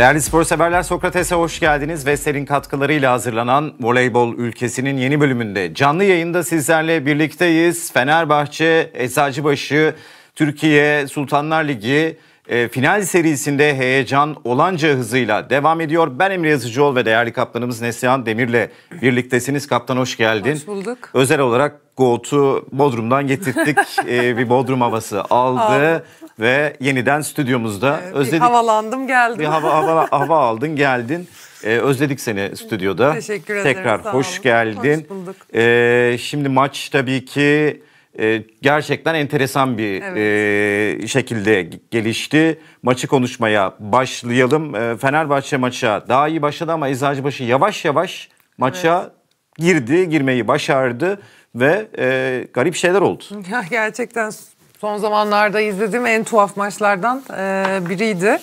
Değerli spor severler Sokrates'e hoş geldiniz. Vestel'in katkılarıyla hazırlanan Voleybol Ülkesi'nin yeni bölümünde canlı yayında sizlerle birlikteyiz. Fenerbahçe, Eczacıbaşı, Türkiye, Sultanlar Ligi e, final serisinde heyecan olanca hızıyla devam ediyor. Ben Emre Yazıcıoğlu ve değerli kaptanımız Neslihan Demir'le birliktesiniz. Kaptan hoş geldin. Hoş bulduk. Özel olarak Goat'u Bodrum'dan getirttik. ee, bir Bodrum havası aldı ve yeniden stüdyomuzda evet, özledik. Bir havalandım geldim. Bir hava, hava, hava aldın geldin. Ee, özledik seni stüdyoda. Teşekkür ederim. Tekrar sağ hoş olun. geldin. Hoş bulduk. Ee, şimdi maç tabii ki e, gerçekten enteresan bir evet. e, şekilde gelişti. Maçı konuşmaya başlayalım. E, Fenerbahçe maça daha iyi başladı ama Eczacıbaşı yavaş yavaş maça evet. girdi, girmeyi başardı ve e, garip şeyler oldu. Ya gerçekten son zamanlarda izlediğim en tuhaf maçlardan e, biriydi.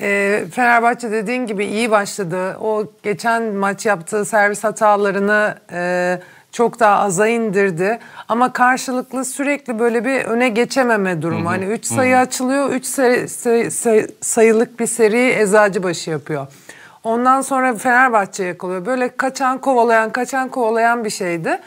E, Fenerbahçe dediğin gibi iyi başladı. O geçen maç yaptığı servis hatalarını e, çok daha aza indirdi. Ama karşılıklı sürekli böyle bir öne geçememe durumu. Hı hı. Hani 3 sayı hı açılıyor, 3 sayı, sayı, sayı, sayılık bir seri başı yapıyor. Ondan sonra Fenerbahçe yakalıyor. Böyle kaçan kovalayan, kaçan kovalayan bir şeydi.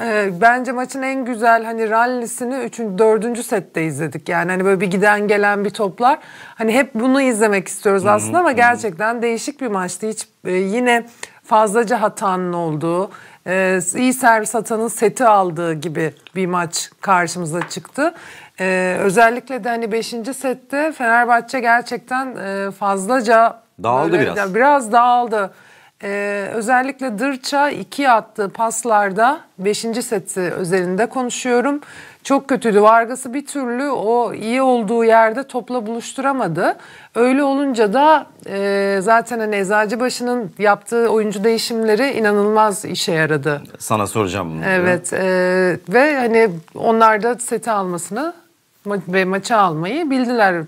Ee, bence maçın en güzel hani rallisini 3. 4. sette izledik. Yani hani böyle bir giden gelen bir toplar. Hani hep bunu izlemek istiyoruz aslında ama gerçekten değişik bir maçtı. Hiç e, yine fazlaca hatanın olduğu, e, iyi servis hatanın seti aldığı gibi bir maç karşımıza çıktı. E, özellikle de hani 5. sette Fenerbahçe gerçekten fazlaca Dağıldı böyle, biraz. Biraz dağıldı. Ee, özellikle Dırça iki attığı paslarda 5. seti üzerinde konuşuyorum. Çok kötüydü. Vargas'ı bir türlü o iyi olduğu yerde topla buluşturamadı. Öyle olunca da e, zaten hani Eczacıbaşı'nın yaptığı oyuncu değişimleri inanılmaz işe yaradı. Sana soracağım bunu. Evet e, ve hani onlar da seti almasını ve maçı almayı bildiler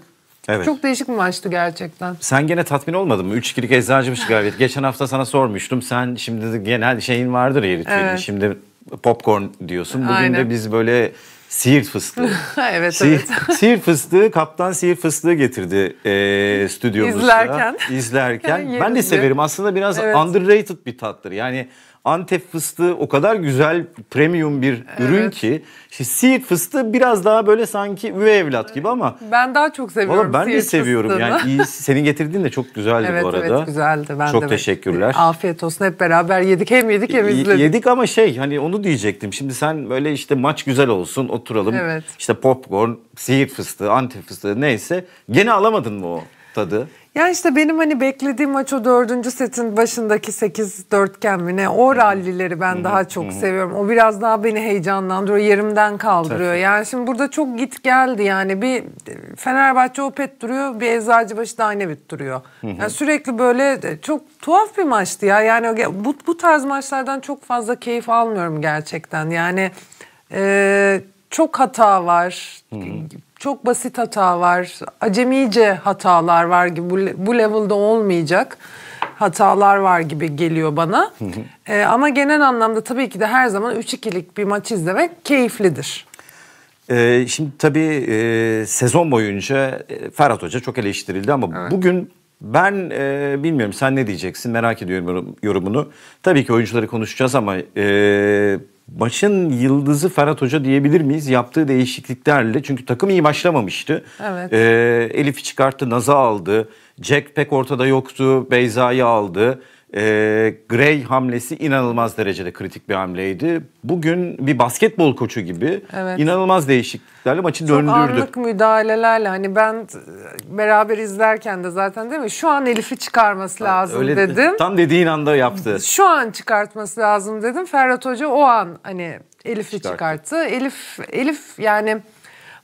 Evet. Çok değişik bir maçtı gerçekten. Sen gene tatmin olmadın mı? 3-2'lik Eczacıbaşı galibiyet. Geçen hafta sana sormuştum. Sen şimdi genel şeyin vardır ya ritüelin. Evet. Şimdi popcorn diyorsun. Bugün Aynen. de biz böyle Siirt fıstığı. evet Siirt, evet. Siirt fıstığı, kaptan Siirt fıstığı getirdi e, stüdyomuzda. İzlerken. İzlerken. ben de severim. Aslında biraz evet. underrated bir tattır. Yani Antep fıstığı o kadar güzel premium bir evet. ürün ki. İşte Siirt fıstığı biraz daha böyle sanki üvey evlat gibi ama. Ben daha çok seviyorum Valla ben de seviyorum fıstığını. yani. Iyi, senin getirdiğin de çok güzeldi evet, bu arada. Evet güzeldi. Ben çok de teşekkürler. Ee, afiyet olsun hep beraber yedik hem yedik hem izledik. Yedik ama şey hani onu diyecektim. Şimdi sen böyle işte maç güzel olsun oturalım. Evet. İşte popcorn, Siirt fıstığı, Antep fıstığı neyse. Gene alamadın mı o tadı? Ya işte benim hani beklediğim maç o dördüncü setin başındaki sekiz dörtgen mi ne? O rallileri ben daha çok seviyorum. O biraz daha beni heyecanlandırıyor, yerimden kaldırıyor. Tabii. Yani şimdi burada çok git geldi yani. Bir Fenerbahçe Opet duruyor, bir Eczacıbaşı bit duruyor. Yani sürekli böyle e, çok tuhaf bir maçtı ya. Yani bu, bu tarz maçlardan çok fazla keyif almıyorum gerçekten. Yani... Ee, çok hata var. Hı-hı çok basit hata var, acemice hatalar var gibi bu, levelde olmayacak hatalar var gibi geliyor bana. ee, ama genel anlamda tabii ki de her zaman 3-2'lik bir maç izlemek keyiflidir. Ee, şimdi tabii e, sezon boyunca e, Ferhat Hoca çok eleştirildi ama evet. bugün ben e, bilmiyorum sen ne diyeceksin merak ediyorum yorumunu. Tabii ki oyuncuları konuşacağız ama e, maçın yıldızı Ferhat Hoca diyebilir miyiz? Yaptığı değişikliklerle çünkü takım iyi başlamamıştı. Evet. Ee, Elif'i çıkarttı, Nazı aldı. Jack pek ortada yoktu, Beyza'yı aldı e, Gray hamlesi inanılmaz derecede kritik bir hamleydi. Bugün bir basketbol koçu gibi evet. inanılmaz değişikliklerle maçı Çok döndürdü. Çok anlık müdahalelerle hani ben beraber izlerken de zaten değil mi şu an Elif'i çıkarması lazım öyle, dedim. Tam dediğin anda yaptı. Şu an çıkartması lazım dedim. Ferhat Hoca o an hani Elif'i çıkarttı. çıkarttı. Elif Elif yani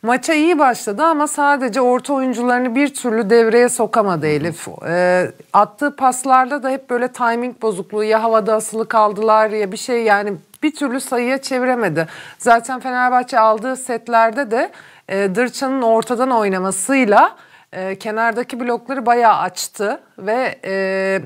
Maça iyi başladı ama sadece orta oyuncularını bir türlü devreye sokamadı Elif. E, attığı paslarda da hep böyle timing bozukluğu ya havada asılı kaldılar ya bir şey yani bir türlü sayıya çeviremedi. Zaten Fenerbahçe aldığı setlerde de e, Dırçan'ın ortadan oynamasıyla e, kenardaki blokları bayağı açtı ve e,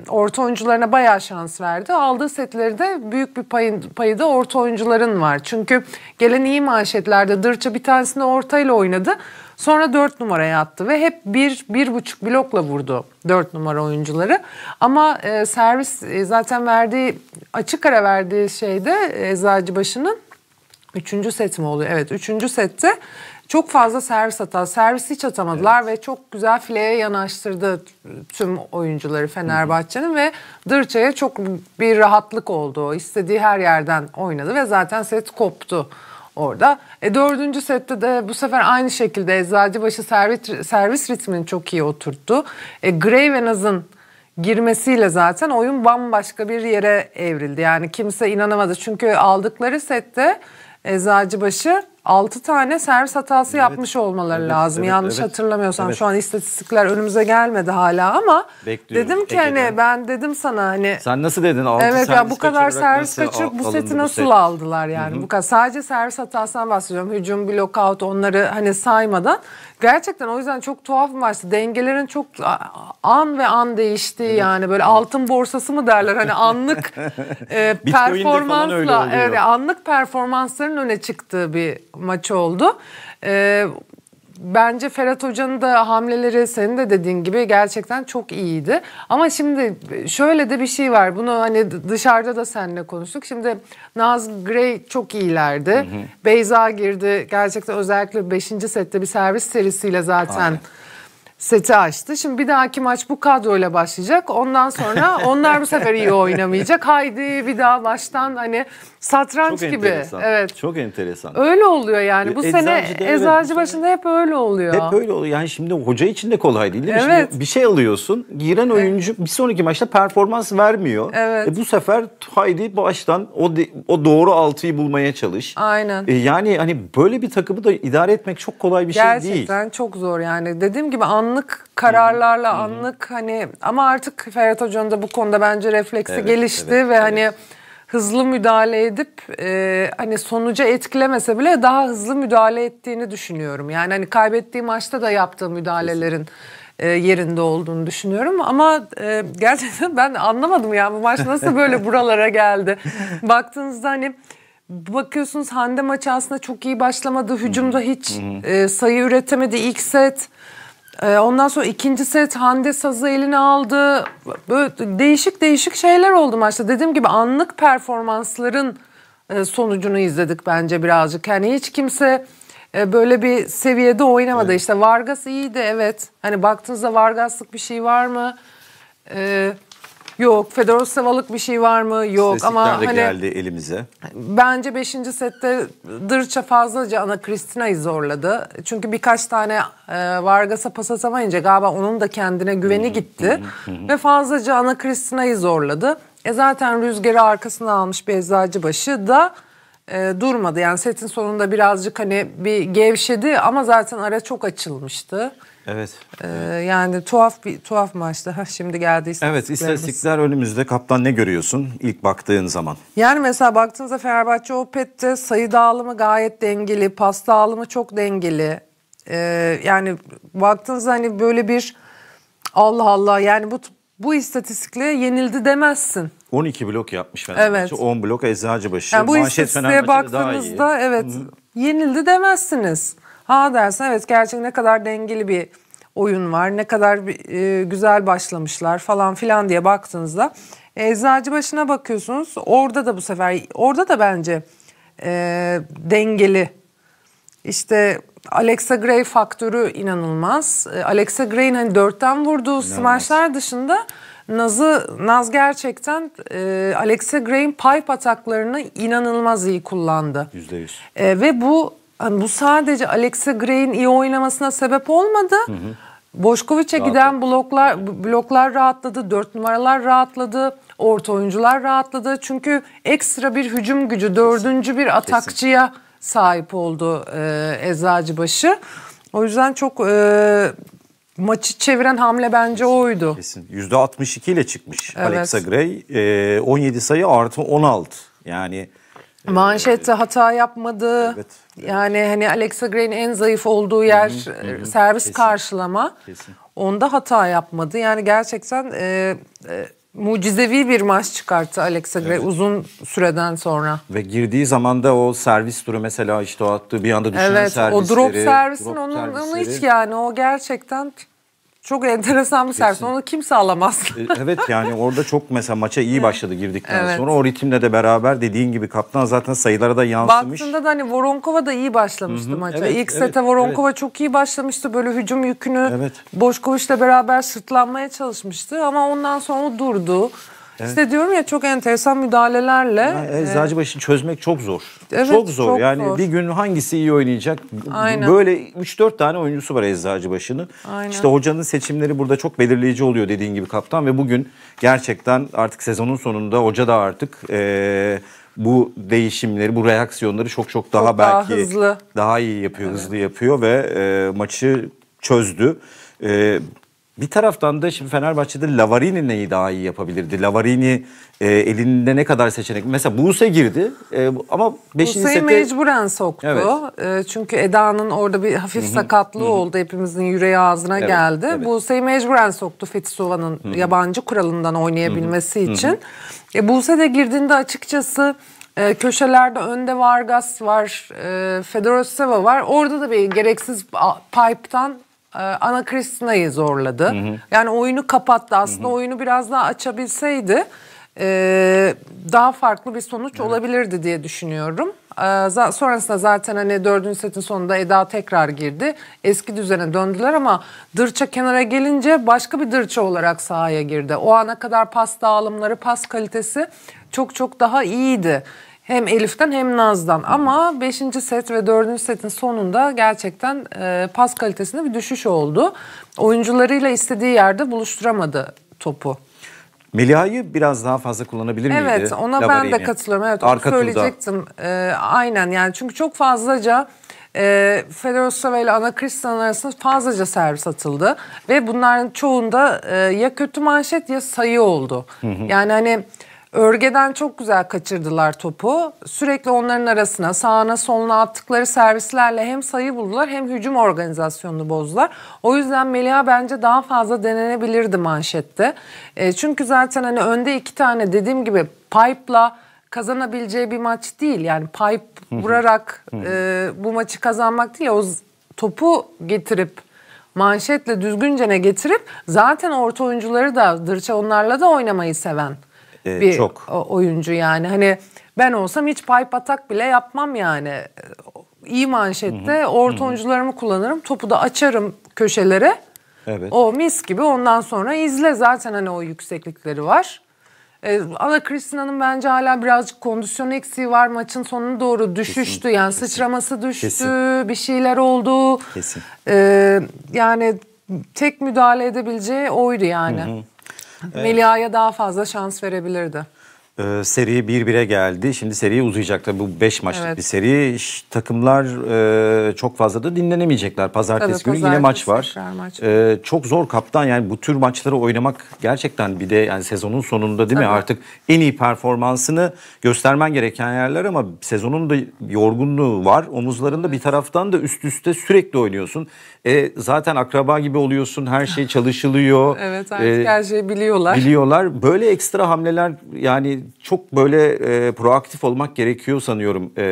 orta oyuncularına bayağı şans verdi. Aldığı setleri de büyük bir payı, payı da orta oyuncuların var. Çünkü gelen iyi manşetlerde Dırça bir tanesini ortayla oynadı. Sonra dört numaraya attı ve hep bir bir, buçuk blokla vurdu dört numara oyuncuları. Ama e, servis e, zaten verdiği açık ara verdiği şeyde Eczacıbaşı'nın üçüncü set mi oluyor? Evet üçüncü sette çok fazla servis hata, servisi hiç atamadılar evet. ve çok güzel fileye yanaştırdı tüm oyuncuları Fenerbahçe'nin ve Dırça'ya çok bir rahatlık oldu. İstediği her yerden oynadı ve zaten set koptu orada. E, dördüncü sette de bu sefer aynı şekilde Eczacıbaşı servis, servis ritmini çok iyi oturttu. E, Gray ve girmesiyle zaten oyun bambaşka bir yere evrildi. Yani kimse inanamadı. Çünkü aldıkları sette Eczacıbaşı 6 tane servis hatası evet. yapmış olmaları evet, lazım. Evet, Yanlış evet. hatırlamıyorsam evet. şu an istatistikler önümüze gelmedi hala ama Bekliyorum. dedim ki hani Ege'den. hani ben dedim sana hani Sen nasıl dedin 6 Evet ya bu kadar servis kaçırıp bu seti nasıl bu set. aldılar yani. Hı-hı. Bu kadar sadece servis hatasından bahsediyorum. Hücum, blok out onları hani saymadan Gerçekten o yüzden çok tuhaf bir maçtı. Dengelerin çok an ve an değiştiği evet. yani böyle altın borsası mı derler hani anlık e, performansla evet, anlık performansların öne çıktığı bir maç oldu. E, bence Ferhat Hoca'nın da hamleleri senin de dediğin gibi gerçekten çok iyiydi. Ama şimdi şöyle de bir şey var. Bunu hani dışarıda da seninle konuştuk. Şimdi Naz Grey çok iyilerdi. Hı hı. Beyza girdi. Gerçekten özellikle 5. sette bir servis serisiyle zaten Aynen seti açtı. Şimdi bir dahaki maç bu kadroyla başlayacak. Ondan sonra onlar bu sefer iyi oynamayacak. Haydi bir daha baştan hani Satranç Çok gibi. Enteresan. Evet. Çok enteresan. Öyle oluyor yani. Bu sene eczacı evet. başında hep öyle oluyor. Hep öyle oluyor. Yani şimdi hoca için de kolay değil değil mi? Evet. Şimdi bir şey alıyorsun. Giren oyuncu evet. bir sonraki maçta performans vermiyor. Evet. E bu sefer haydi baştan o o doğru altıyı bulmaya çalış. Aynen. E yani hani böyle bir takımı da idare etmek çok kolay bir Gerçekten şey değil. Gerçekten çok zor yani. Dediğim gibi anlık kararlarla hmm. anlık hani ama artık Ferhat Hoca'nın da bu konuda bence refleksi evet, gelişti evet, ve hani evet. hani hızlı müdahale edip e, hani sonuca etkilemese bile daha hızlı müdahale ettiğini düşünüyorum. Yani hani kaybettiği maçta da yaptığı müdahalelerin e, yerinde olduğunu düşünüyorum. Ama e, gerçekten ben anlamadım ya bu maç nasıl böyle buralara geldi. Baktığınızda hani bakıyorsunuz Hande maçı aslında çok iyi başlamadı. Hücumda hiç e, sayı üretemedi. ilk set ee, ondan sonra ikinci set Hande sazı eline aldı. Böyle değişik değişik şeyler oldu maçta. Dediğim gibi anlık performansların e, sonucunu izledik bence birazcık. Yani hiç kimse e, böyle bir seviyede oynamadı. Evet. İşte Vargas iyiydi evet. Hani baktığınızda Vargaslık bir şey var mı? Ee, Yok. Fedor Sevalık bir şey var mı? Yok. Ama de hani, geldi elimize. Bence 5. sette Dırça fazlaca Ana Kristina'yı zorladı. Çünkü birkaç tane e, Vargas'a pas atamayınca galiba onun da kendine güveni gitti. ve fazlaca Ana Kristina'yı zorladı. E zaten rüzgarı arkasına almış bir eczacıbaşı da e, durmadı. Yani setin sonunda birazcık hani bir gevşedi ama zaten ara çok açılmıştı. Evet. Ee, yani tuhaf bir tuhaf maçta. Şimdi geldi Evet istatistikler önümüzde. Kaptan ne görüyorsun ilk baktığın zaman? Yani mesela baktığınızda Fenerbahçe Opet'te sayı dağılımı gayet dengeli. Pas dağılımı çok dengeli. Ee, yani baktığınızda hani böyle bir Allah Allah yani bu bu istatistikle yenildi demezsin. 12 blok yapmış Fenerbahçe. Evet. 10 blok Eczacıbaşı. Yani bu Manşet istatistiğe baktığınızda evet Hı-hı. yenildi demezsiniz. Ha dersin evet gerçekten ne kadar dengeli bir oyun var, ne kadar e, güzel başlamışlar falan filan diye baktığınızda e, eczacı başına bakıyorsunuz. Orada da bu sefer orada da bence e, dengeli. İşte Alexa Gray faktörü inanılmaz. E, Alexa Gray'in hani dörtten vurduğu inanılmaz. smaçlar dışında Naz'ı Naz gerçekten e, Alexa Gray'in pipe ataklarını inanılmaz iyi kullandı. %100. E, ve bu bu sadece Alexa Gray'in iyi oynamasına sebep olmadı. Hı hı. Boşkoviç'e giden bloklar bloklar rahatladı, dört numaralar rahatladı, orta oyuncular rahatladı. Çünkü ekstra bir hücum gücü, dördüncü bir atakçıya sahip oldu e, Eczacıbaşı. O yüzden çok e, maçı çeviren hamle bence kesin, oydu. Kesin. %62 ile çıkmış evet. Alexa Gray. E, 17 sayı artı 16. Yani e, Manşette e, hata yapmadı. Evet. Yani hani Alexa Green en zayıf olduğu yer hı hı, e, servis Kesin. karşılama. Kesin. Onda hata yapmadı. Yani gerçekten e, e, mucizevi bir maç çıkarttı Alexa Gray evet. uzun süreden sonra. Ve girdiği zaman da o servis turu mesela işte o attığı bir anda düşünen evet, servisleri. Evet o drop servisin drop onun, servisleri. onu hiç yani o gerçekten çok enteresan bir servis. Onu kim sağlamaz? E, evet yani orada çok mesela maça iyi başladı girdikten evet. sonra. O ritimle de beraber dediğin gibi kaptan zaten sayılara da yansımış. Baktığında da hani Voronkova da iyi başlamıştı Hı-hı. maça. Evet, İlk evet, sete Voronkova evet. çok iyi başlamıştı. Böyle hücum yükünü evet. Boşkoviç'le beraber sırtlanmaya çalışmıştı. Ama ondan sonra durdu. Evet. İşte diyorum ya çok enteresan müdahalelerle. Yani Eczacıbaşı e, çözmek çok zor. Evet, çok zor. Çok yani zor. bir gün hangisi iyi oynayacak? Aynen. Böyle 3-4 tane oyuncusu var başını. Aynen. İşte hocanın seçimleri burada çok belirleyici oluyor dediğin gibi kaptan ve bugün gerçekten artık sezonun sonunda hoca da artık e, bu değişimleri, bu reaksiyonları çok çok daha çok belki daha, hızlı. daha iyi yapıyor, evet. hızlı yapıyor ve e, maçı çözdü. E, bir taraftan da şimdi Fenerbahçe'de Lavarini neyi daha iyi yapabilirdi? Lavarini e, elinde ne kadar seçenek? Mesela Buse girdi e, ama 5. sete... Buse'yi mecburen soktu. Evet. E, çünkü Eda'nın orada bir hafif Hı-hı. sakatlığı Hı-hı. oldu. Hepimizin yüreği ağzına evet, geldi. Evet. Buse'yi mecburen soktu Fethisova'nın yabancı kuralından oynayabilmesi Hı-hı. için. Hı-hı. E, Buse de girdiğinde açıkçası... E, köşelerde önde Vargas var, e, Fedoroseva var. Orada da bir gereksiz pipe'tan e, ana Kristina'yı zorladı. Hı hı. Yani oyunu kapattı. Aslında hı hı. oyunu biraz daha açabilseydi e, daha farklı bir sonuç evet. olabilirdi diye düşünüyorum. E, sonrasında zaten hani dördüncü setin sonunda Eda tekrar girdi. Eski düzene döndüler ama dırça kenara gelince başka bir dırça olarak sahaya girdi. O ana kadar pas dağılımları, pas kalitesi çok çok daha iyiydi. Hem Elif'ten hem Naz'dan ama 5. set ve 4. setin sonunda gerçekten e, pas kalitesinde bir düşüş oldu. Oyuncularıyla istediği yerde buluşturamadı topu. Melia'yı biraz daha fazla kullanabilir miydi? Evet ona Lavarini? ben de katılıyorum. Evet onu Arka söyleyecektim. E, aynen yani çünkü çok fazlaca e, Fedorosova ile Ana Kristan arasında fazlaca servis atıldı. Ve bunların çoğunda e, ya kötü manşet ya sayı oldu. Hı hı. Yani hani Örgeden çok güzel kaçırdılar topu. Sürekli onların arasına, sağına, soluna attıkları servislerle hem sayı buldular hem hücum organizasyonunu bozdular. O yüzden Melia bence daha fazla denenebilirdi manşette. E, çünkü zaten hani önde iki tane dediğim gibi pipe'la kazanabileceği bir maç değil. Yani pipe vurarak e, bu maçı kazanmak değil. O topu getirip manşetle düzgüncene getirip zaten orta oyuncuları da dırça onlarla da oynamayı seven e, bir çok. oyuncu yani. Hani ben olsam hiç pay patak bile yapmam yani. Ee, iyi manşette hı orta oyuncularımı kullanırım. Topu da açarım köşelere. Evet. O mis gibi ondan sonra izle zaten hani o yükseklikleri var. Ee, Ana Kristina'nın bence hala birazcık kondisyon eksiği var. Maçın sonuna doğru düşüştü. Kesin, yani kesin. sıçraması düştü. Kesin. Bir şeyler oldu. Kesin. Ee, yani tek müdahale edebileceği oydu yani. Hı hı. Melia'ya daha fazla şans verebilirdi e, seri 1-1'e geldi. Şimdi seriye uzayacak tabii bu 5 maçlık evet. bir seri. Takımlar e, çok fazla da dinlenemeyecekler. Pazartesi tabii, günü pazartesi yine maç var. Maç. E, çok zor kaptan yani bu tür maçları oynamak gerçekten bir de yani sezonun sonunda değil mi? Artık en iyi performansını göstermen gereken yerler ama sezonun da yorgunluğu var. Omuzlarında evet. bir taraftan da üst üste sürekli oynuyorsun. E, zaten akraba gibi oluyorsun. Her şey çalışılıyor. evet artık e, her şeyi biliyorlar. Biliyorlar. Böyle ekstra hamleler yani çok böyle e, proaktif olmak gerekiyor sanıyorum. E,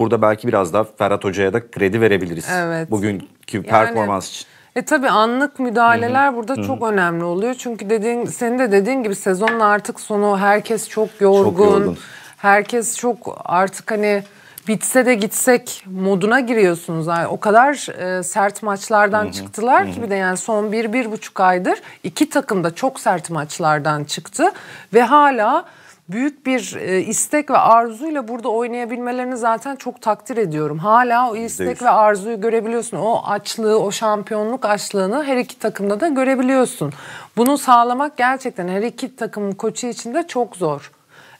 burada belki biraz daha Ferhat Hoca'ya da kredi verebiliriz. Evet. Bugünkü yani, performans için. E tabii anlık müdahaleler Hı-hı. burada Hı-hı. çok önemli oluyor. Çünkü dediğin senin de dediğin gibi sezonun artık sonu herkes çok yorgun. Çok yorgun. Herkes çok artık hani bitse de gitsek moduna giriyorsunuz. Yani o kadar e, sert maçlardan Hı-hı. çıktılar Hı-hı. ki bir de yani son bir, bir buçuk aydır iki takım da çok sert maçlardan çıktı ve hala büyük bir e, istek ve arzuyla burada oynayabilmelerini zaten çok takdir ediyorum. Hala o istek Değil. ve arzuyu görebiliyorsun. O açlığı, o şampiyonluk açlığını her iki takımda da görebiliyorsun. Bunu sağlamak gerçekten her iki takımın koçu için de çok zor.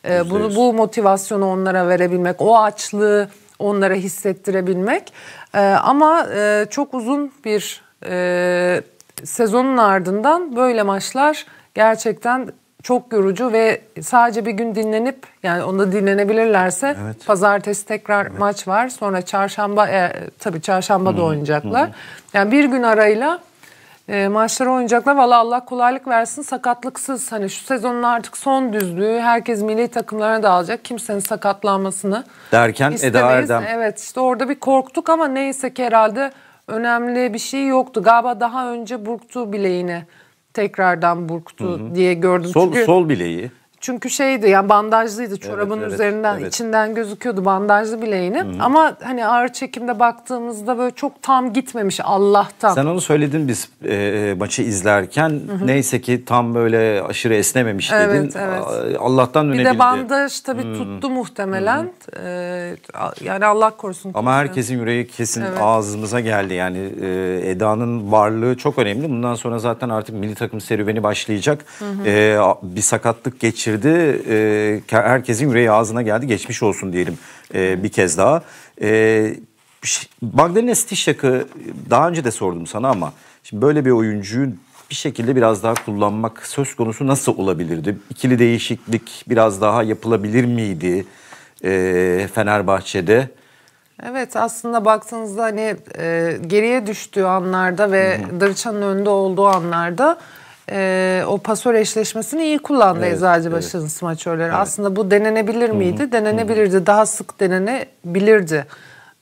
Ee, bunu bu motivasyonu onlara verebilmek, o açlığı onlara hissettirebilmek. Ee, ama e, çok uzun bir e, sezonun ardından böyle maçlar gerçekten çok yorucu ve sadece bir gün dinlenip yani onda dinlenebilirlerse evet. pazartesi tekrar evet. maç var. Sonra çarşamba e, tabii çarşamba da oynayacaklar. Hı-hı. Yani bir gün arayla e, maçları oynayacaklar. Valla Allah kolaylık versin sakatlıksız. Hani şu sezonun artık son düzlüğü. Herkes milli takımlarına dağılacak. Kimsenin sakatlanmasını Derken istemeyiz. Eda Erdem. Evet işte orada bir korktuk ama neyse ki herhalde önemli bir şey yoktu. Galiba daha önce burktu bileğini tekrardan burktu hı hı. diye gördüm. Sol, Çünkü sol bileği. Çünkü şeydi yani bandajlıydı çorabın evet, üzerinden evet. içinden gözüküyordu bandajlı bileğini. Hı. Ama hani ağır çekimde baktığımızda böyle çok tam gitmemiş Allah'tan. Sen onu söyledin biz e, maçı izlerken. Hı hı. Neyse ki tam böyle aşırı esnememiş evet, dedin. Evet. Allah'tan dönebildi. Bir de bandaj tabii hı. tuttu muhtemelen. Hı. E, yani Allah korusun. Ama herkesin yüreği kesin evet. ağzımıza geldi. Yani e, Eda'nın varlığı çok önemli. Bundan sonra zaten artık milli takım serüveni başlayacak. Hı hı. E, bir sakatlık geçir geçirdi. E, herkesin yüreği ağzına geldi. Geçmiş olsun diyelim e, bir kez daha. E, ee, Magdalena Stişak'ı daha önce de sordum sana ama şimdi böyle bir oyuncuyu bir şekilde biraz daha kullanmak söz konusu nasıl olabilirdi? İkili değişiklik biraz daha yapılabilir miydi e, Fenerbahçe'de? Evet aslında baktığınızda hani e, geriye düştüğü anlarda ve Darıçan'ın önünde olduğu anlarda e, o pasör eşleşmesini iyi kullandı evet, Eczacıbaşı'nın evet. smaçörleri. Evet. Aslında bu denenebilir miydi? Hı-hı. Denenebilirdi. Hı-hı. Daha sık denenebilirdi.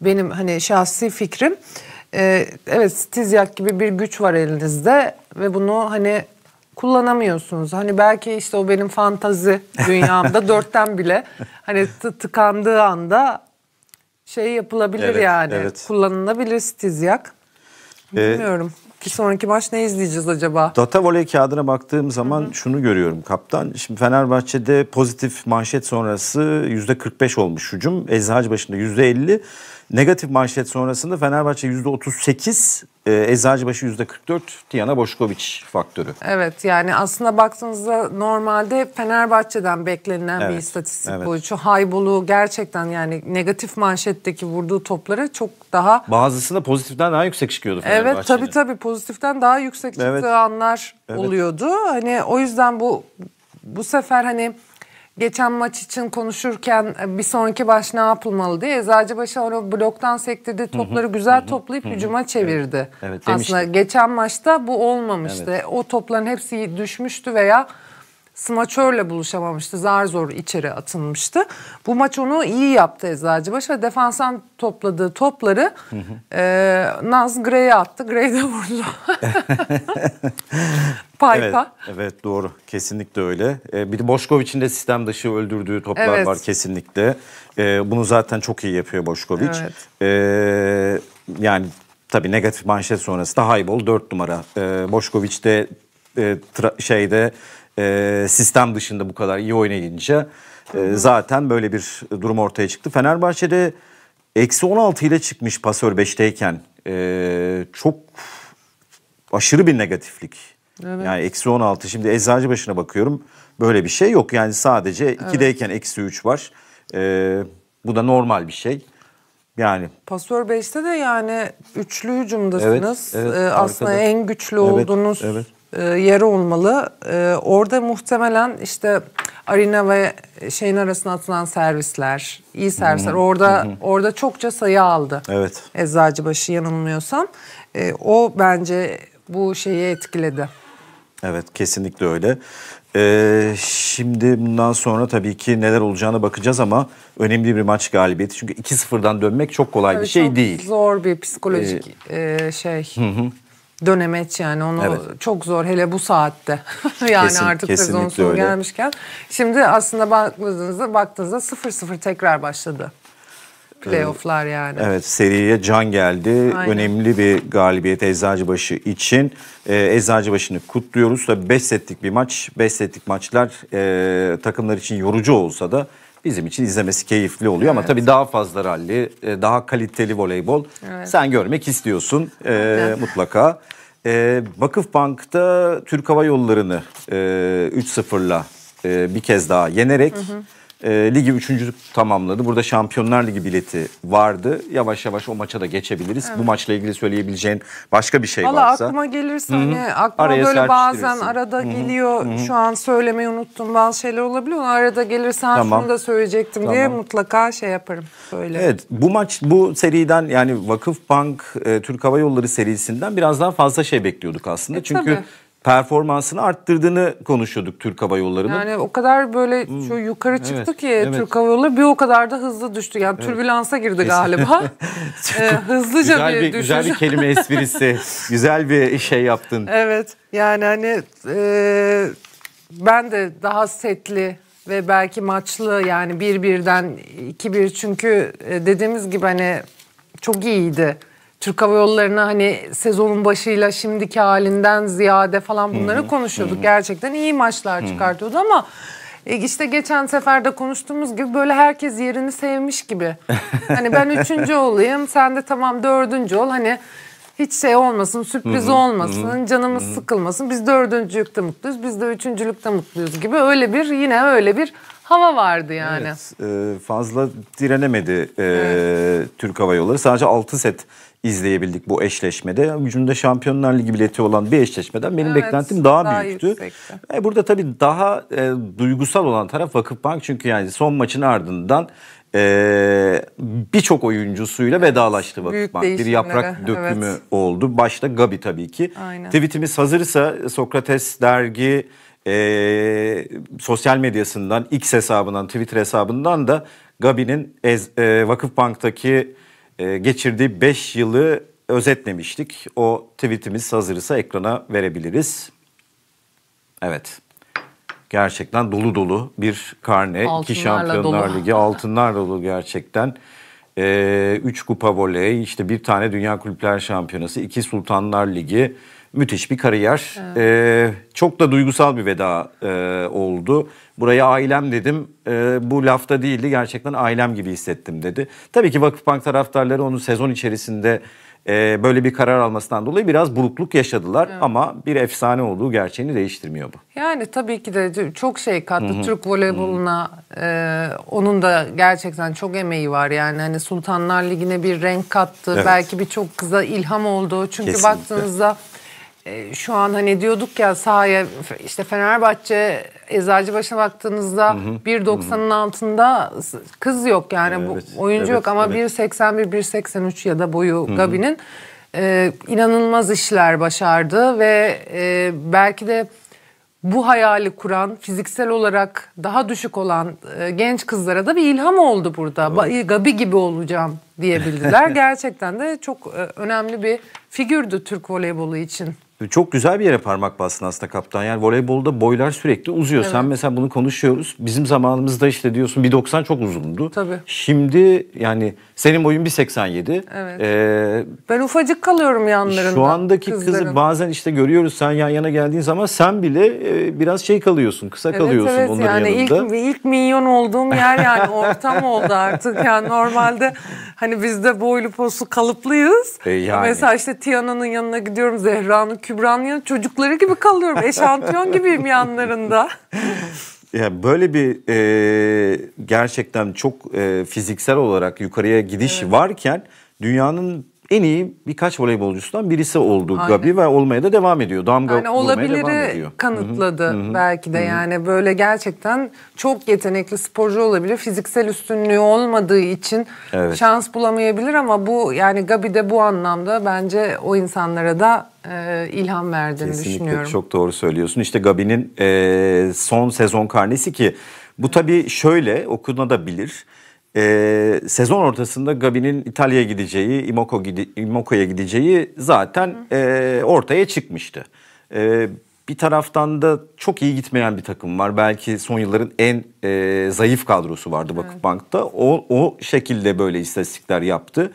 Benim hani şahsi fikrim. E, evet Stizyak gibi bir güç var elinizde ve bunu hani kullanamıyorsunuz. Hani belki işte o benim fantazi dünyamda dörtten bile hani tıkandığı anda şey yapılabilir evet, yani. Evet. Kullanılabilir Stizyak. E, Bilmiyorum. Ee, ki sonraki maç ne izleyeceğiz acaba? Data voley kağıdına baktığım zaman Hı -hı. şunu görüyorum kaptan. Şimdi Fenerbahçe'de pozitif manşet sonrası %45 olmuş hücum. Eczacı başında %50. Negatif manşet sonrasında Fenerbahçe %38, e, Eczacıbaşı %44, Tiyana Boşkoviç faktörü. Evet yani aslında baktığınızda normalde Fenerbahçe'den beklenilen evet, bir istatistik evet. bu. Şu Haybolu gerçekten yani negatif manşetteki vurduğu toplara çok daha... Bazısında pozitiften daha yüksek çıkıyordu Fenerbahçe'nin. Evet tabii tabii pozitiften daha yüksek çıktığı evet. anlar evet. oluyordu. Hani o yüzden bu bu sefer hani geçen maç için konuşurken e, bir sonraki baş ne yapılmalı diye Eczacıbaşı onu bloktan sektirdi topları güzel toplayıp hücuma çevirdi. Evet, evet, Aslında geçen maçta bu olmamıştı. Evet. O topların hepsi düşmüştü veya smaçörle buluşamamıştı. Zar zor içeri atılmıştı. Bu maç onu iyi yaptı Eczacıbaşı ve defansan topladığı topları E, Naz Gray'e attı. Gray de vurdu. Paypa. Evet, evet doğru. Kesinlikle öyle. Ee, bir de Boşkoviç'in de sistem dışı öldürdüğü toplar evet. var kesinlikle. Ee, bunu zaten çok iyi yapıyor Boşkoviç. Evet. Ee, yani tabii negatif manşet sonrası da Haybol 4 numara. Ee, Boşkoviç de e, şeyde e, sistem dışında bu kadar iyi oynayınca e, zaten böyle bir durum ortaya çıktı. Fenerbahçe'de eksi 16 ile çıkmış pasör 5'teyken e, çok aşırı bir negatiflik. Evet. Yani eksi 16 şimdi eczacı başına bakıyorum böyle bir şey yok. Yani sadece 2'deyken eksi 3 var. E, bu da normal bir şey. Yani. Pasör 5'te de yani üçlü hücumdasınız. Evet, evet, ee, aslında arkada. en güçlü evet, olduğunuz evet e, yeri olmalı. E, orada muhtemelen işte arena ve şeyin arasına atılan servisler, iyi servisler Hı-hı. orada Hı-hı. orada çokça sayı aldı. Evet. Eczacıbaşı yanılmıyorsam. E, o bence bu şeyi etkiledi. Evet kesinlikle öyle. Ee, şimdi bundan sonra tabii ki neler olacağına bakacağız ama önemli bir maç galibiyeti. Çünkü 2-0'dan dönmek çok kolay evet, bir şey çok değil. Zor bir psikolojik ee, şey. Hı hı dönemeç yani onu evet. çok zor hele bu saatte. yani Kesin, artık sezon sonu öyle. gelmişken. Şimdi aslında baktığınızda, baktığınızda 0-0 tekrar başladı. Playoff'lar ee, yani. Evet seriye can geldi. Aynen. Önemli bir galibiyet Eczacıbaşı için. Ee, Eczacıbaşı'nı kutluyoruz. Tabii 5 setlik bir maç. 5 setlik maçlar e, takımlar için yorucu olsa da bizim için izlemesi keyifli oluyor evet. ama tabii daha fazla ralli, e, daha kaliteli voleybol evet. sen görmek istiyorsun e, mutlaka. E, Vakıf Bank'ta Türk Hava Yolları'nı e, 3-0'la e, bir kez daha yenerek hı hı e, ligi üçüncü tamamladı. Burada Şampiyonlar Ligi bileti vardı. Yavaş yavaş o maça da geçebiliriz. Evet. Bu maçla ilgili söyleyebileceğin başka bir şey Vallahi varsa. Valla aklıma gelirse hı hani aklıma Araya böyle bazen arada Hı-hı. geliyor. Hı-hı. Şu an söylemeyi unuttum bazı şeyler olabiliyor. Onu arada gelirse tamam. şunu da söyleyecektim tamam. diye mutlaka şey yaparım. Böyle. Evet bu maç bu seriden yani Vakıfbank e, Türk Hava Yolları serisinden biraz daha fazla şey bekliyorduk aslında. E, Çünkü tabii performansını arttırdığını konuşuyorduk Türk Hava Yolları'nın. Yani o kadar böyle hmm. şu yukarı çıktı evet, ki evet. Türk Hava Yolları bir o kadar da hızlı düştü. Yani evet. türbülansa girdi galiba. ee, hızlıca güzel bir, düşüş. Güzel bir kelime esprisi. güzel bir şey yaptın. Evet yani hani e, ben de daha setli ve belki maçlı yani bir birden iki bir çünkü e, dediğimiz gibi hani çok iyiydi Türk Hava Yolları'na hani sezonun başıyla şimdiki halinden ziyade falan bunları hmm. konuşuyorduk. Hmm. Gerçekten iyi maçlar hmm. çıkartıyordu ama e, işte geçen seferde konuştuğumuz gibi böyle herkes yerini sevmiş gibi. hani ben üçüncü olayım sen de tamam dördüncü ol hani hiç şey olmasın sürpriz olmasın canımız sıkılmasın biz dördüncülükte mutluyuz biz de üçüncülükte mutluyuz gibi öyle bir yine öyle bir hava vardı yani. Evet, e, fazla direnemedi e, evet. Türk Hava Yolları sadece altı set izleyebildik bu eşleşmede. ucunda Şampiyonlar Ligi bileti olan bir eşleşmeden benim evet, beklentim daha, daha büyüktü. Yüksekti. E, burada tabii daha e, duygusal olan taraf Vakıfbank. Çünkü yani son maçın ardından e, birçok oyuncusuyla evet, vedalaştı Vakıfbank. Bir yaprak dökümü evet. oldu. Başta Gabi tabii ki. Aynen. Tweetimiz hazırsa Sokrates dergi e, sosyal medyasından, X hesabından, Twitter hesabından da Gabi'nin e, Vakıfbank'taki e, geçirdiği 5 yılı özetlemiştik. O tweetimiz hazırsa ekrana verebiliriz. Evet. Gerçekten dolu dolu bir karne. Altınlarla iki Şampiyonlar dolu. Ligi altınlar dolu gerçekten. Ee, üç kupa voley, işte bir tane Dünya Kulüpler Şampiyonası, iki Sultanlar Ligi, Müthiş bir kariyer. Evet. Ee, çok da duygusal bir veda e, oldu. Buraya ailem dedim. E, bu lafta değildi. Gerçekten ailem gibi hissettim dedi. Tabii ki Vakıfbank taraftarları onun sezon içerisinde e, böyle bir karar almasından dolayı biraz burukluk yaşadılar evet. ama bir efsane olduğu gerçeğini değiştirmiyor bu. Yani tabii ki de çok şey kattı Hı-hı. Türk voleyboluna e, onun da gerçekten çok emeği var yani hani Sultanlar Ligi'ne bir renk kattı evet. belki birçok kıza ilham oldu çünkü Kesinlikle. baktığınızda ee, şu an hani diyorduk ya sahaya işte Fenerbahçe başına baktığınızda 1.90'ın altında kız yok yani evet, bu oyuncu evet, yok ama evet. 1.81 1.83 ya da boyu Gabi'nin e, inanılmaz işler başardı ve e, belki de bu hayali kuran, fiziksel olarak daha düşük olan e, genç kızlara da bir ilham oldu burada. Evet. Gabi gibi olacağım diyebildiler. Gerçekten de çok e, önemli bir figürdü Türk voleybolu için. Çok güzel bir yere parmak bastın aslında kaptan. Yani voleybolda boylar sürekli uzuyor. Evet. Sen mesela bunu konuşuyoruz. Bizim zamanımızda işte diyorsun 1.90 çok uzundu. Tabii. Şimdi yani senin boyun 1.87. Evet. Ee, ben ufacık kalıyorum yanlarında. Şu andaki kızların. kızı bazen işte görüyoruz sen yan yana geldiğin zaman sen bile e, biraz şey kalıyorsun. Kısa evet, kalıyorsun evet, onların yani yanında. Ilk, ilk minyon olduğum yer yani ortam oldu artık. Yani normalde hani biz de boylu poslu kalıplıyız. E yani. Mesela işte Tiana'nın yanına gidiyorum Zehra'nın Kübra'nın çocukları gibi kalıyorum. Eşantiyon gibiyim yanlarında. Ya böyle bir e, gerçekten çok e, fiziksel olarak yukarıya gidiş evet. varken dünyanın en iyi birkaç voleybolcusundan birisi oldu Aynen. Gabi ve olmaya da devam ediyor. Damga yani olabiliri devam ediyor. kanıtladı Hı-hı. belki de Hı-hı. yani böyle gerçekten çok yetenekli sporcu olabilir. Fiziksel üstünlüğü olmadığı için evet. şans bulamayabilir ama bu yani Gabi de bu anlamda bence o insanlara da e, ilham verdiğini Kesinlikle düşünüyorum. çok doğru söylüyorsun. İşte Gabi'nin e, son sezon karnesi ki bu tabii şöyle okunabilir. bilir e, sezon ortasında Gabi'nin İtalya'ya gideceği, Imoko'ya gide, Imoko gideceği zaten e, ortaya çıkmıştı. E, bir taraftan da çok iyi gitmeyen bir takım var. Belki son yılların en e, zayıf kadrosu vardı Vakıfbank'ta. Evet. O, o şekilde böyle istatistikler yaptı.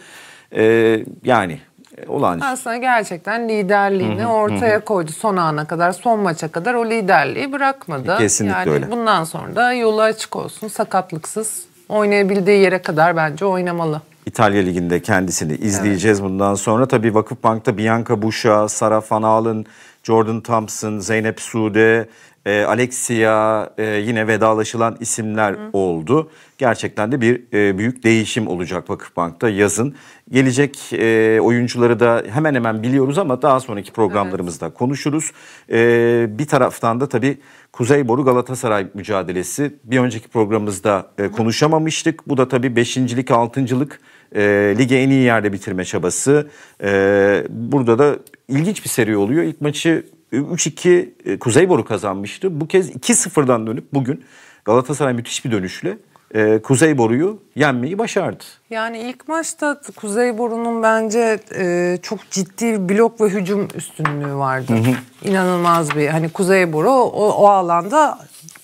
Ee, e, yani olan Aslında gerçekten liderliğini hı hı, ortaya hı. koydu son ana kadar, son maça kadar o liderliği bırakmadı. Kesinlikle yani öyle. Bundan sonra da yolu açık olsun, sakatlıksız oynayabildiği yere kadar bence oynamalı. İtalya Ligi'nde kendisini izleyeceğiz evet. bundan sonra. Tabii Vakıfbank'ta Bianca Buşa, Sara Fanal'ın, Jordan Thompson, Zeynep Sude, e, Alexia e, yine vedalaşılan isimler Hı. oldu. Gerçekten de bir e, büyük değişim olacak Vakıfbank'ta yazın. Gelecek e, oyuncuları da hemen hemen biliyoruz ama daha sonraki programlarımızda evet. konuşuruz. E, bir taraftan da tabii Kuzey Boru Galatasaray mücadelesi. Bir önceki programımızda e, konuşamamıştık. Bu da tabii beşincilik, altıncılık e, lige en iyi yerde bitirme çabası. E, burada da ilginç bir seri oluyor. İlk maçı 3-2 e, Kuzeyboru kazanmıştı. Bu kez 2-0'dan dönüp bugün Galatasaray müthiş bir dönüşle e, Kuzeyboru'yu yenmeyi başardı. Yani ilk maçta Kuzeyboru'nun bence e, çok ciddi blok ve hücum üstünlüğü vardı. Hı hı. İnanılmaz bir hani Kuzeyboru o, o alanda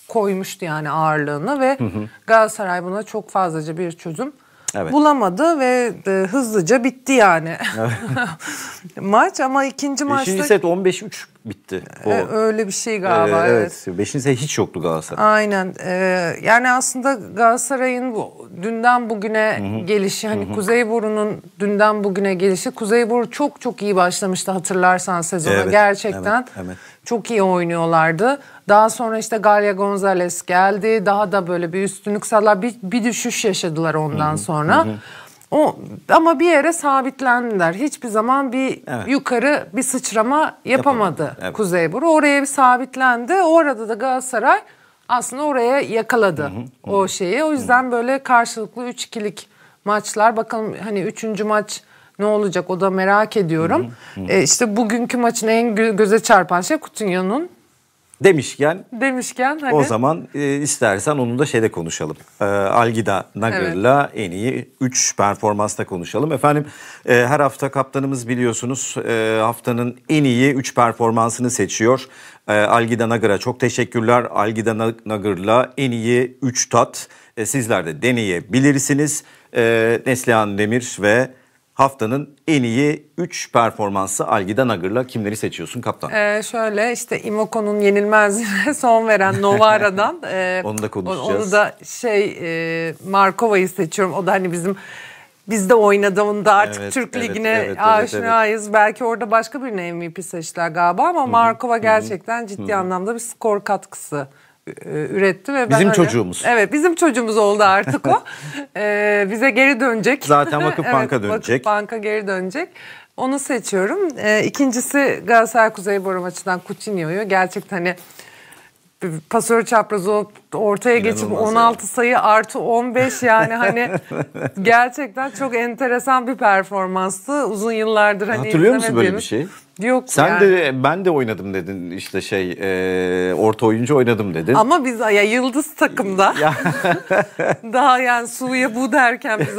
koymuştu yani ağırlığını ve hı hı. Galatasaray buna çok fazlaca bir çözüm Evet. Bulamadı ve e, hızlıca bitti yani maç ama ikinci maçta... Beşinci set 15-3 bitti. O. E, öyle bir şey galiba. E, evet. evet. Beşinci set hiç yoktu Galatasaray. Aynen. E, yani aslında Galatasaray'ın dünden bugüne Hı-hı. gelişi hani kuzeyburunun dünden bugüne gelişi Kuzeyboru çok çok iyi başlamıştı hatırlarsan sezonu evet. gerçekten. Evet. evet çok iyi oynuyorlardı. Daha sonra işte Galia Gonzalez geldi. Daha da böyle bir üstünlük sağlar. Bir, bir düşüş yaşadılar ondan Hı-hı. sonra. O ama bir yere sabitlendiler. Hiçbir zaman bir evet. yukarı bir sıçrama yapamadı, yapamadı. Evet. Kuzeyboru. Oraya bir sabitlendi. Orada da Galatasaray aslında oraya yakaladı hı hı, o şeyi. O yüzden hı. böyle karşılıklı 3-2'lik maçlar. Bakalım hani 3. maç ne olacak o da merak ediyorum. Hı hı. E, işte bugünkü maçın en gö göze çarpan şey Kutunya'nın Demişken, demişken hani... o zaman e, istersen onu da şeyde konuşalım. E, Algida Nagır'la evet. en iyi 3 performansta konuşalım. Efendim e, her hafta kaptanımız biliyorsunuz e, haftanın en iyi 3 performansını seçiyor. E, Algida Nagır'a çok teşekkürler. Algida Nagır'la en iyi 3 tat e, sizler de deneyebilirsiniz. E, Neslihan Demir ve haftanın en iyi 3 performansı Algida Nagır'la kimleri seçiyorsun kaptan? Ee, şöyle işte Imoko'nun yenilmez son veren Novara'dan. e, onu da konuşacağız. Onu da şey e, Markova'yı seçiyorum. O da hani bizim biz de oynadığında artık evet, Türk evet, Ligi'ne evet, aşinayız. Evet. Belki orada başka birine MVP seçtiler galiba ama Markova gerçekten Hı-hı. ciddi Hı-hı. anlamda bir skor katkısı e, üretti ve ben bizim hani, çocuğumuz. Evet, bizim çocuğumuz oldu artık o. ee, bize geri dönecek. Zaten Vakıf evet, Banka dönecek. Vakıf Banka geri dönecek. Onu seçiyorum. Ee, ikincisi Galatasaray Kuzey Boru maçından Coutinho'yu. Gerçekten hani pasör çaprazı ortaya İnanılmaz 16 yani. sayı artı 15 yani hani gerçekten çok enteresan bir performanstı. Uzun yıllardır hani Hatırlıyor musun böyle bir şey? Yok Sen yani. de ben de oynadım dedin işte şey e, orta oyuncu oynadım dedin. Ama biz ya yıldız takımda daha yani Suya bu derken biz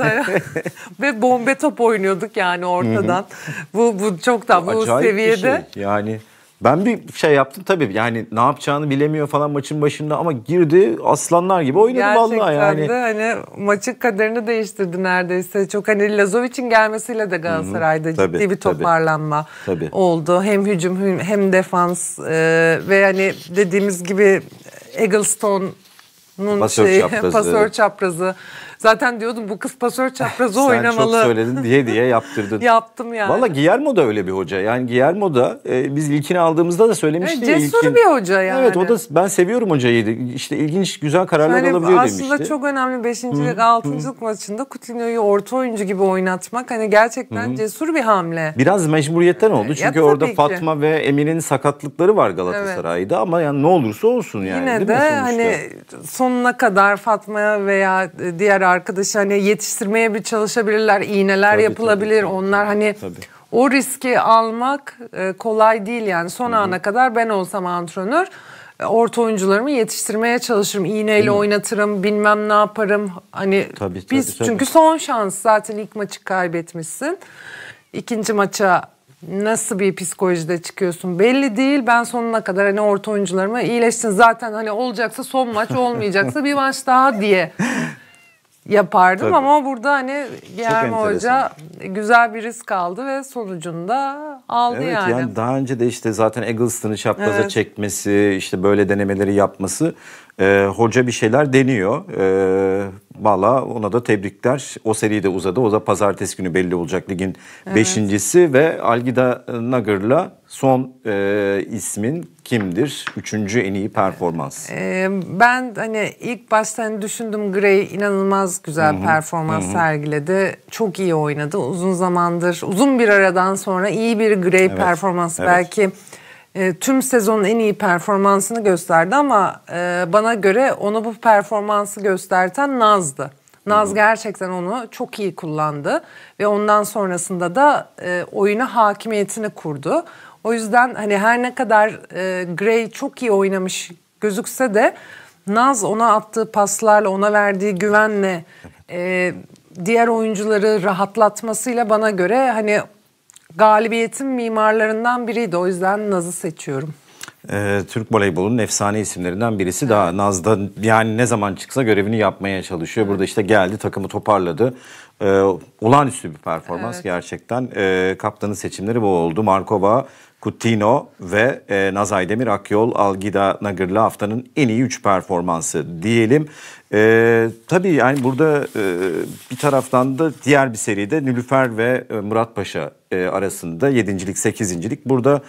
ve bombe top oynuyorduk yani ortadan. Hı -hı. bu bu çok da bu, bu seviyede. Şey. Yani ben bir şey yaptım tabii yani ne yapacağını bilemiyor falan maçın başında ama girdi aslanlar gibi oynadı Gerçekten vallahi yani. Gerçekten hani maçın kaderini değiştirdi neredeyse. Çok hani Lazovic'in gelmesiyle de Galatasaray'da Hı-hı. ciddi tabii, bir toparlanma tabii. tabii. oldu. Hem hücum hem defans ee, ve hani dediğimiz gibi Eggleston'un pasör şey, çaprazı. pasör çaprazı. Zaten diyordum bu kız pasör çaprazı oynamalı. Sen çok söyledin diye diye yaptırdın. Yaptım yani. Valla Guillermo da öyle bir hoca. Yani Guillermo da e, biz ilkini aldığımızda da söylemişti. Evet, cesur ilkin. bir hoca yani. Evet o da ben seviyorum hocayı. İşte ilginç güzel kararlar yani alabiliyor aslında demişti. Aslında çok önemli 5. ve 6. maçında Coutinho'yu orta oyuncu gibi oynatmak hani gerçekten hı cesur bir hamle. Biraz mecburiyetten oldu. E, Çünkü ya, orada ki. Fatma ve Emir'in sakatlıkları var Galatasaray'da evet. ama yani ne olursa olsun yani. Yine de hani sonuna kadar Fatma'ya veya diğer arkadaşı hani yetiştirmeye bir çalışabilirler, iğneler tabii, yapılabilir. Tabii, Onlar hani tabii. o riski almak e, kolay değil yani son Hı-hı. ana kadar ben olsam antrenör e, orta oyuncularımı yetiştirmeye çalışırım. iğneyle oynatırım, bilmem ne yaparım. Hani tabii, biz tabii. çünkü son şans zaten ilk maçı kaybetmişsin. ikinci maça nasıl bir psikolojide çıkıyorsun belli değil. Ben sonuna kadar hani orta oyuncularıma iyileştin. Zaten hani olacaksa son maç olmayacaksa bir maç daha diye yapardım Tabii. ama burada hani Germi Hoca güzel bir risk aldı ve sonucunda aldı evet, yani. Evet yani daha önce de işte zaten Eggleston'ı çapraza evet. çekmesi, işte böyle denemeleri yapması e, hoca bir şeyler deniyor. E, ee, Valla ona da tebrikler. O seri de uzadı. O da pazartesi günü belli olacak ligin evet. beşincisi ve Algida Nagır'la son e, ismin kimdir? Üçüncü en iyi performans. Ee, ben hani ilk başta hani düşündüm Gray inanılmaz güzel Hı-hı. performans Hı-hı. sergiledi. Çok iyi oynadı. Uzun zamandır, uzun bir aradan sonra iyi bir Gray evet. performans. Evet. Belki e, tüm sezonun en iyi performansını gösterdi ama e, bana göre onu bu performansı gösterten Naz'dı. Naz gerçekten onu çok iyi kullandı ve ondan sonrasında da e, oyuna hakimiyetini kurdu. O yüzden hani her ne kadar e, Gray çok iyi oynamış gözükse de Naz ona attığı paslarla, ona verdiği güvenle e, diğer oyuncuları rahatlatmasıyla bana göre hani galibiyetin mimarlarından biriydi. O yüzden Naz'ı seçiyorum. Ee, Türk voleybolunun efsane isimlerinden birisi evet. daha Naz'da yani ne zaman çıksa görevini yapmaya çalışıyor. Burada işte geldi takımı toparladı. Ee, olağanüstü bir performans evet. gerçekten. Ee, kaptanın seçimleri bu oldu. Markova Kutino ve e, Nazay Demir Akyol Algida Nagır'la haftanın en iyi 3 performansı diyelim. E, tabii yani burada e, bir taraftan da diğer bir seride Nülüfer ve e, Murat Paşa e, arasında 7.lik 8.lik burada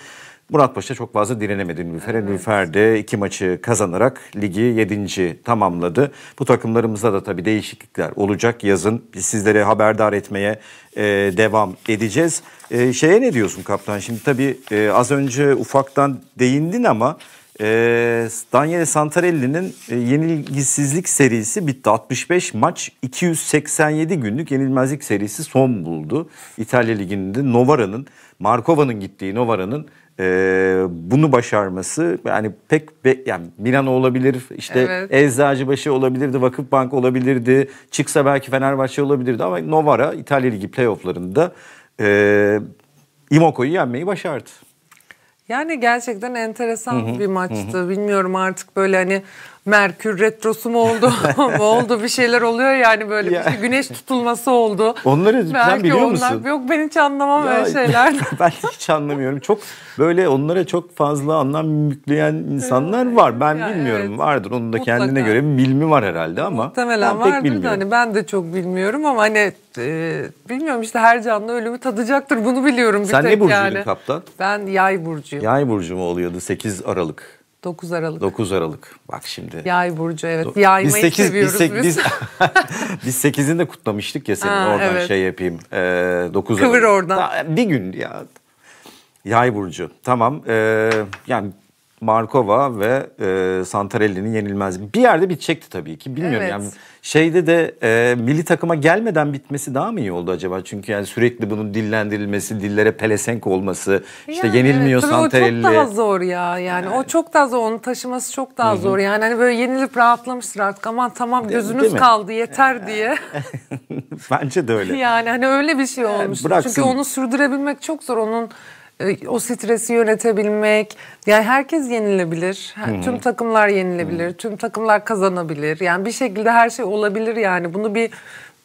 Murat Paşa çok fazla direnemedi Nülfer'e. Evet. Nülfer de iki maçı kazanarak ligi yedinci tamamladı. Bu takımlarımızda da tabii değişiklikler olacak yazın. Biz sizlere haberdar etmeye e, devam edeceğiz. E, şeye ne diyorsun kaptan? Şimdi tabii e, az önce ufaktan değindin ama e, Daniele Santarelli'nin e, yenilgisizlik serisi bitti. 65 maç 287 günlük yenilmezlik serisi son buldu. İtalya Ligi'nde Novara'nın, Markova'nın gittiği Novara'nın ee, bunu başarması yani pek be, yani Milano olabilir işte evet. Eczacıbaşı olabilirdi bank olabilirdi çıksa belki Fenerbahçe olabilirdi ama Novara İtalya Ligi playofflarında e, Imoko'yu yenmeyi başardı. Yani gerçekten enteresan hı hı, bir maçtı. Hı. Bilmiyorum artık böyle hani Merkür retrosu mu oldu? oldu bir şeyler oluyor yani böyle ya. işte güneş tutulması oldu. Onları sen biliyor onlar, musun? Yok ben hiç anlamam ya, öyle şeyler. ben hiç anlamıyorum. Çok böyle onlara çok fazla anlam yükleyen insanlar var. Ben yani bilmiyorum. Evet. Vardır. Onun da Mutlaka. kendine göre bilmi var herhalde ama. Muhtemelen ben vardır bilmiyorum. da hani ben de çok bilmiyorum ama hani e, bilmiyorum işte her canlı ölümü tadacaktır. Bunu biliyorum bir Sen tek ne burcuydun yani. kaptan? Ben yay burcuyum. Yay burcu mu oluyordu 8 Aralık? 9 Aralık. 9 Aralık. Bak şimdi. Yay burcu evet. Yaymayı biz 8, seviyoruz biz. 8, biz, biz 8'ini de kutlamıştık ya senin ha, oradan evet. şey yapayım. E, 9 Kıvır Aralık. oradan. Daha, bir gün ya. Yay burcu. Tamam. E, yani Markova ve e, Santarelli'nin yenilmez. Bir yerde bitecekti tabii ki. Bilmiyorum evet. yani şeyde de e, milli takıma gelmeden bitmesi daha mı iyi oldu acaba? Çünkü yani sürekli bunun dillendirilmesi, dillere pelesenk olması, yani, yenilmiyor evet, Santarelli. O çok daha zor ya. Yani, yani o çok daha zor. Onu taşıması çok daha Hı-hı. zor. Yani hani böyle yenilip rahatlamıştır artık. Aman tamam gözünüz değil, kaldı yeter diye. Bence de öyle. Yani hani öyle bir şey olmuş. Yani Çünkü onu sürdürebilmek çok zor. Onun e, o stresi yönetebilmek. Yani herkes yenilebilir. Hmm. Tüm takımlar yenilebilir. Hmm. Tüm takımlar kazanabilir. Yani bir şekilde her şey olabilir yani. Bunu bir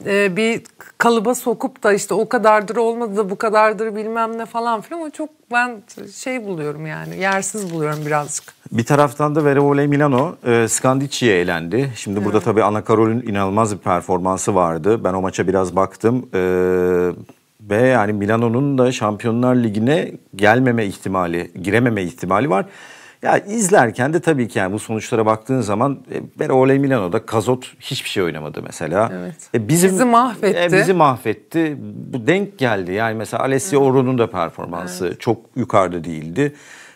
e, bir kalıba sokup da işte o kadardır olmadı da bu kadardır bilmem ne falan filan o çok ben şey buluyorum yani yersiz buluyorum birazcık. Bir taraftan da Verevole Milano e, Scandicci'ye elendi. Şimdi evet. burada tabii Ana Karol'ün inanılmaz bir performansı vardı. Ben o maça biraz baktım. E, ve yani Milano'nun da Şampiyonlar Ligi'ne gelmeme ihtimali, girememe ihtimali var. Ya izlerken de tabii ki yani bu sonuçlara baktığın zaman e, Berole Milano'da Kazot hiçbir şey oynamadı mesela. Evet. E bizim, bizi mahvetti. E, bizi mahvetti. Bu denk geldi. Yani mesela Alessio Oro'nun da performansı evet. çok yukarıda değildi.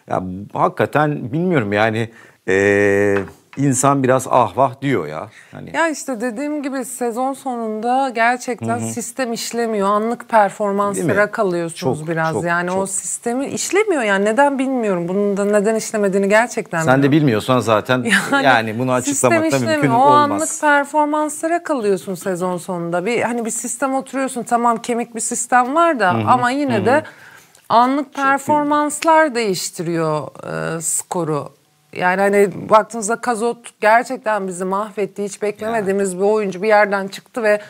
Ya hakikaten bilmiyorum yani e, insan biraz ahvah diyor ya. Hani... Ya işte dediğim gibi sezon sonunda gerçekten Hı-hı. sistem işlemiyor. Anlık performanslara kalıyorsunuz çok, biraz. Çok, yani çok. o sistemi işlemiyor yani neden bilmiyorum. Bunun da neden işlemediğini gerçekten Sen bilmiyorum. de bilmiyorsan zaten yani, yani bunu açıklamak da mümkün o olmaz. O anlık performanslara kalıyorsun sezon sonunda. Bir hani bir sistem oturuyorsun tamam kemik bir sistem var da Hı-hı. ama yine Hı-hı. de anlık performanslar değiştiriyor e, skoru yani hani baktığınızda Kazot gerçekten bizi mahvetti. Hiç beklemediğimiz yani. bir oyuncu bir yerden çıktı ve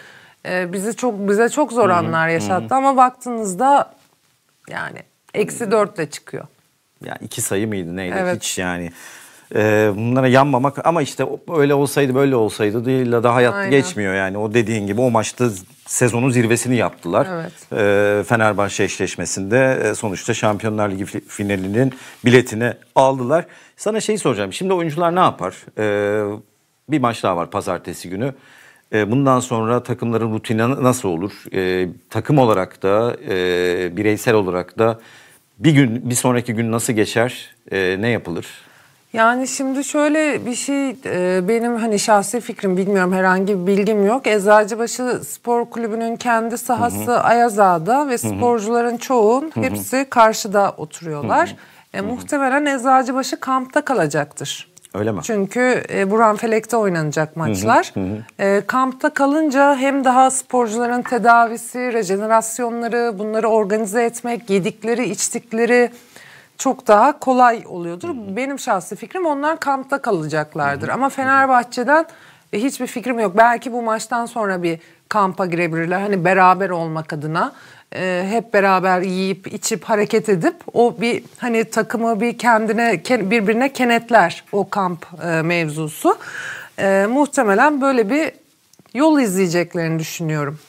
e, bizi çok bize çok zor anlar yaşattı ama baktığınızda yani eksi dörtle çıkıyor. Ya yani iki sayı mıydı neydi evet. hiç yani e, bunlara yanmamak ama işte öyle olsaydı böyle olsaydı değil da hayat Aynen. geçmiyor yani o dediğin gibi o maçta sezonun zirvesini yaptılar. Evet. E, Fenerbahçe eşleşmesinde e, sonuçta Şampiyonlar Ligi finalinin biletini aldılar. Sana şey soracağım şimdi oyuncular ne yapar? E, bir maç daha var pazartesi günü. Bundan sonra takımların rutini nasıl olur? E, takım olarak da, e, bireysel olarak da bir gün, bir sonraki gün nasıl geçer? E, ne yapılır? Yani şimdi şöyle bir şey e, benim hani şahsi fikrim bilmiyorum herhangi bir bilgim yok. Eczacıbaşı Spor Kulübü'nün kendi sahası hı hı. Ayazağ'da ve hı hı. sporcuların çoğun hı hı. hepsi karşıda oturuyorlar. Hı hı. E, muhtemelen Eczacıbaşı kampta kalacaktır. Öyle mi? Çünkü e, Buran Felek'te oynanacak maçlar. Hı hı hı. E, kampta kalınca hem daha sporcuların tedavisi, rejenerasyonları, bunları organize etmek, yedikleri, içtikleri çok daha kolay oluyordur. Benim şahsi fikrim onlar kampta kalacaklardır. Ama Fenerbahçe'den e, hiçbir fikrim yok. Belki bu maçtan sonra bir kampa girebilirler. Hani beraber olmak adına e, hep beraber yiyip içip hareket edip o bir hani takımı bir kendine birbirine kenetler o kamp e, mevzusu. E, muhtemelen böyle bir yol izleyeceklerini düşünüyorum.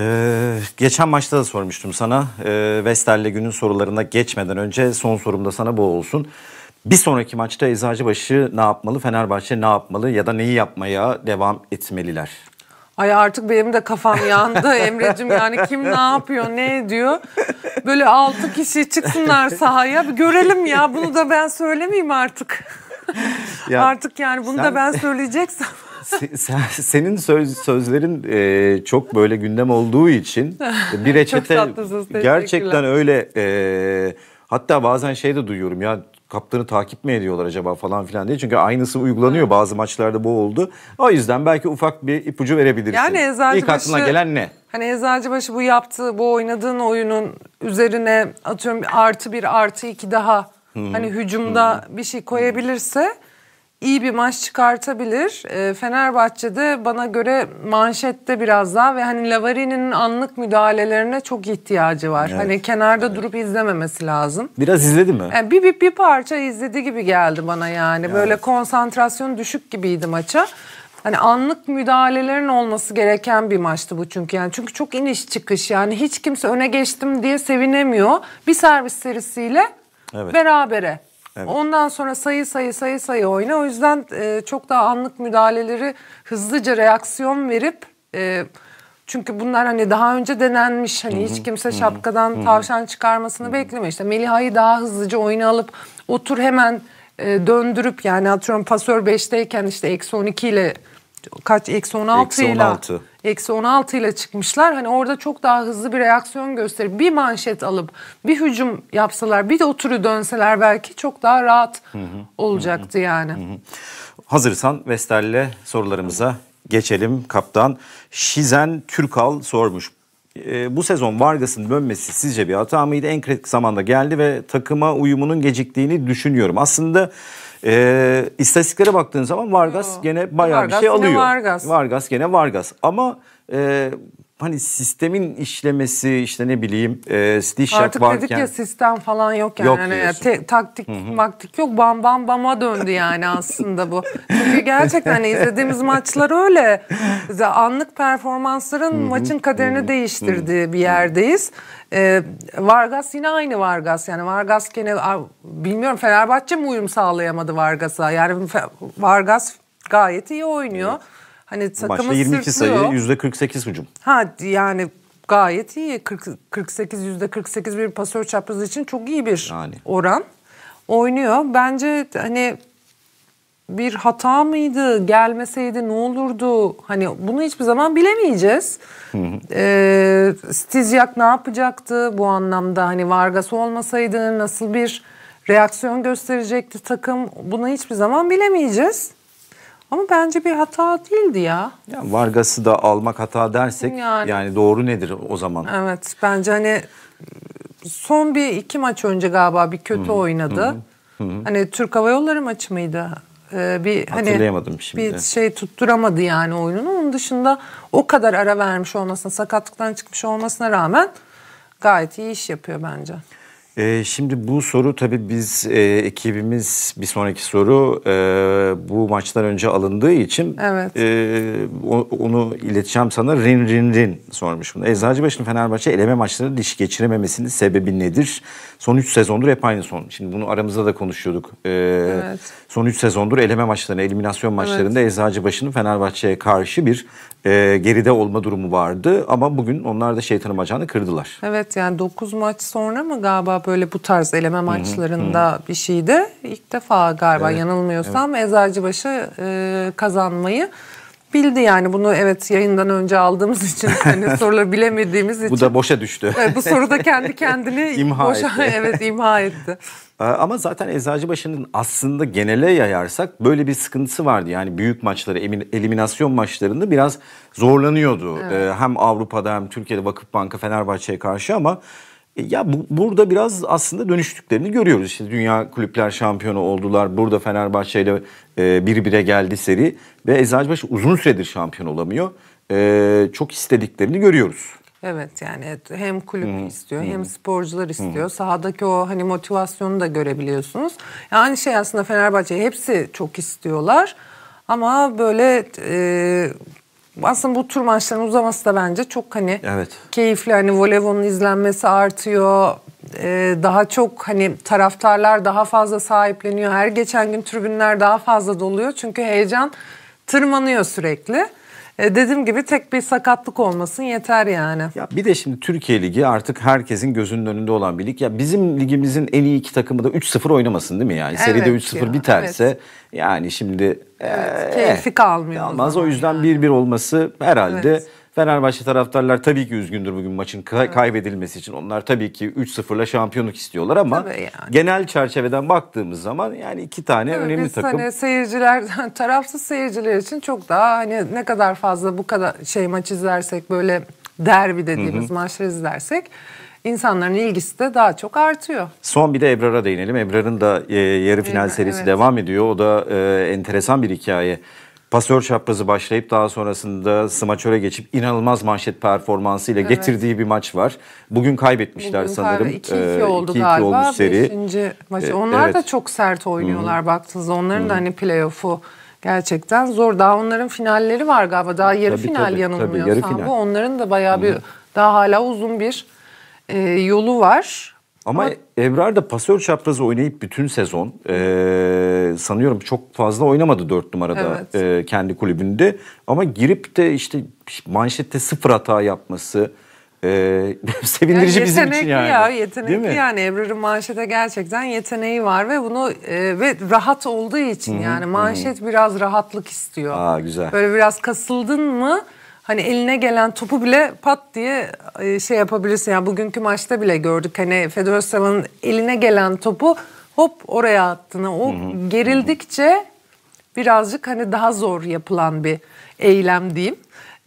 Ee, geçen maçta da sormuştum sana. Ee, günün sorularına geçmeden önce son sorum da sana bu olsun. Bir sonraki maçta Eczacıbaşı ne yapmalı, Fenerbahçe ne yapmalı ya da neyi yapmaya devam etmeliler? Ay artık benim de kafam yandı Emre'cim yani kim ne yapıyor ne diyor? Böyle altı kişi çıksınlar sahaya bir görelim ya bunu da ben söylemeyeyim artık. Ya, artık yani bunu sen... da ben söyleyeceksem sen, senin söz, sözlerin e, çok böyle gündem olduğu için bir reçete gerçekten öyle e, hatta bazen şey de duyuyorum ya kaptanı takip mi ediyorlar acaba falan filan diye. Çünkü aynısı uygulanıyor evet. bazı maçlarda bu oldu. O yüzden belki ufak bir ipucu verebilirsin. Yani Eczacıbaşı, İlk aklına gelen ne? Hani Eczacıbaşı bu yaptığı, bu oynadığın oyunun üzerine atıyorum artı bir artı iki daha hmm. hani hücumda hmm. bir şey koyabilirse iyi bir maç çıkartabilir. Ee, Fenerbahçe'de bana göre manşette biraz daha ve hani Lavari'nin anlık müdahalelerine çok ihtiyacı var. Hani evet. Hani kenarda evet. durup izlememesi lazım. Biraz izledi mi? Yani bir, bir bir parça izledi gibi geldi bana yani. Evet. Böyle konsantrasyon düşük gibiydi maça. Hani anlık müdahalelerin olması gereken bir maçtı bu çünkü yani çünkü çok iniş çıkış yani hiç kimse öne geçtim diye sevinemiyor. Bir servis serisiyle evet. berabere. Evet. Ondan sonra sayı sayı sayı sayı oyna. O yüzden e, çok daha anlık müdahaleleri hızlıca reaksiyon verip e, çünkü bunlar hani daha önce denenmiş hani hiç kimse şapkadan tavşan çıkarmasını bekleme. işte. Meliha'yı daha hızlıca oyuna alıp otur hemen e, döndürüp yani atıyorum pasör 5'teyken işte eksi 12 ile kaç eksi 16 ile eksi 16 ile çıkmışlar. Hani orada çok daha hızlı bir reaksiyon gösterip bir manşet alıp bir hücum yapsalar bir de oturu dönseler belki çok daha rahat hı hı. olacaktı hı hı. yani. Hı hı. Hazırsan Vestel'le sorularımıza geçelim kaptan. Şizen Türkal sormuş. E, bu sezon Vargas'ın dönmesi sizce bir hata mıydı? En kritik zamanda geldi ve takıma uyumunun geciktiğini düşünüyorum. Aslında e, istatistiklere baktığın zaman Vargas Yo. gene bayağı Vargas bir şey alıyor. Vargas. Vargas gene Vargas ama e, hani sistemin işlemesi işte ne bileyim e, Stishak Artık varken. Artık dedik ya sistem falan yok yani. Yok yani te, taktik Hı -hı. maktik yok bam bam bama döndü yani aslında bu. Çünkü gerçekten hani izlediğimiz maçlar öyle. Anlık performansların Hı -hı. maçın kaderini Hı -hı. değiştirdiği Hı -hı. bir yerdeyiz. E, Vargas yine aynı Vargas yani Vargas gene bilmiyorum Fenerbahçe mi uyum sağlayamadı Vargas'a yani Vargas gayet iyi oynuyor. Evet. Hani takımı 22 sırtlıyor. sayı %48 hücum. Ha yani gayet iyi. 40, 48 %48 bir pasör çaprazı için çok iyi bir yani. oran. Oynuyor. Bence hani bir hata mıydı? Gelmeseydi ne olurdu? Hani bunu hiçbir zaman bilemeyeceğiz. Hı Ee, Stizyak ne yapacaktı bu anlamda? Hani Vargas olmasaydı nasıl bir reaksiyon gösterecekti takım? Bunu hiçbir zaman bilemeyeceğiz. Ama bence bir hata değildi ya. ya Vargas'ı da almak hata dersek yani, yani doğru nedir o zaman? Evet bence hani son bir iki maç önce galiba bir kötü hı, oynadı. Hı, Hani Türk Hava Yolları maçı mıydı? Ee, bir hani şimdi. bir şey tutturamadı yani oyununu. Onun dışında o kadar ara vermiş olmasına, sakatlıktan çıkmış olmasına rağmen gayet iyi iş yapıyor bence. Ee, şimdi bu soru tabii biz e, ekibimiz bir sonraki soru e, bu maçtan önce alındığı için evet. E, onu ileteceğim sana Rin Rin Rin sormuş bunu. Eczacıbaşı'nın Fenerbahçe eleme maçlarını diş geçirememesinin sebebi nedir? Son 3 sezondur hep aynı son. Şimdi bunu aramızda da konuşuyorduk. Ee, evet. Son 3 sezondur eleme maçlarında, eliminasyon maçlarında evet. Eczacıbaşı'nın Fenerbahçe'ye karşı bir geride olma durumu vardı. Ama bugün onlar da şeytanın bacağını kırdılar. Evet yani 9 maç sonra mı galiba böyle bu tarz eleme maçlarında hı hı. bir şeydi. İlk defa galiba evet. yanılmıyorsam evet. Eczacıbaşı e, kazanmayı bildi yani bunu evet yayından önce aldığımız için hani soruları bilemediğimiz için. Bu da boşa düştü. Evet, bu soruda kendi kendini imha boşa, etti. evet imha etti. Ee, ama zaten Eczacıbaşı'nın aslında genele yayarsak böyle bir sıkıntısı vardı. Yani büyük maçları, eliminasyon maçlarında biraz zorlanıyordu. Evet. Ee, hem Avrupa'da hem Türkiye'de banka Fenerbahçe'ye karşı ama e, ya bu, burada biraz aslında dönüştüklerini görüyoruz. İşte Dünya Kulüpler Şampiyonu oldular. Burada Fenerbahçe ile e, bir bire geldi seri. Ve Eczacıbaşı uzun süredir şampiyon olamıyor. E, çok istediklerini görüyoruz. Evet yani hem kulüp hmm. istiyor hmm. hem sporcular istiyor. Hmm. Sahadaki o hani motivasyonu da görebiliyorsunuz. Yani şey aslında Fenerbahçe hepsi çok istiyorlar. Ama böyle e, aslında bu tür maçların uzaması da bence çok hani evet. keyifli. Hani voleybonun izlenmesi artıyor. Ee, daha çok hani taraftarlar daha fazla sahipleniyor. Her geçen gün tribünler daha fazla doluyor. Çünkü heyecan tırmanıyor sürekli. Ee, dediğim gibi tek bir sakatlık olmasın yeter yani. Ya bir de şimdi Türkiye Ligi artık herkesin gözünün önünde olan bir lig. Ya bizim ligimizin en iyi iki takımı da 3-0 oynamasın değil mi yani? Evet Seride 3-0 ya, biterse evet. yani şimdi Evet, ee, keyfi eh, kalmıyor. Kalmaz. O, o yüzden 1-1 olması herhalde evet. Fenerbahçe taraftarlar tabii ki üzgündür bugün maçın kay- evet. kaybedilmesi için. Onlar tabii ki 3-0'la şampiyonluk istiyorlar ama yani. genel çerçeveden baktığımız zaman yani iki tane evet, önemli biz takım. Hani seyirciler tarafsız seyirciler için çok daha hani ne kadar fazla bu kadar şey maç izlersek böyle derbi dediğimiz Hı-hı. maçları izlersek insanların ilgisi de daha çok artıyor. Son bir de Ebrar'a değinelim. Ebrar'ın da e, yarı final serisi evet. devam ediyor. O da e, enteresan bir hikaye. Pasör çaprazı başlayıp daha sonrasında smaçöre geçip inanılmaz manşet performansıyla evet. getirdiği bir maç var. Bugün kaybetmişler Bugün sanırım. 2-2 e, oldu iki galiba. Olmuş seri. Beşinci maçı. E, Onlar evet. da çok sert oynuyorlar hmm. baktınız. Onların hmm. da hani playoff'u gerçekten zor. Daha onların finalleri var galiba. Daha yarı tabii, final tabii, yanılmıyorsam tabii, yarı final. bu. Onların da bayağı bir hmm. daha hala uzun bir e, yolu var. Ama, Ama Ebrar da pasör çaprazı oynayıp bütün sezon e, sanıyorum çok fazla oynamadı dört numarada evet. e, kendi kulübünde. Ama girip de işte manşette sıfır hata yapması e, sevindirici yani bizim için yani. Ya, yetenekli yani Ebrar'ın manşete gerçekten yeteneği var ve bunu e, ve rahat olduğu için Hı-hı, yani manşet hı. biraz rahatlık istiyor. Aa, güzel. Böyle biraz kasıldın mı hani eline gelen topu bile pat diye e, şey yapabilirsin. Yani bugünkü maçta bile gördük hani Fedorosev'in eline gelen topu hop oraya attığını o Hı-hı. gerildikçe birazcık hani daha zor yapılan bir eylem diyeyim.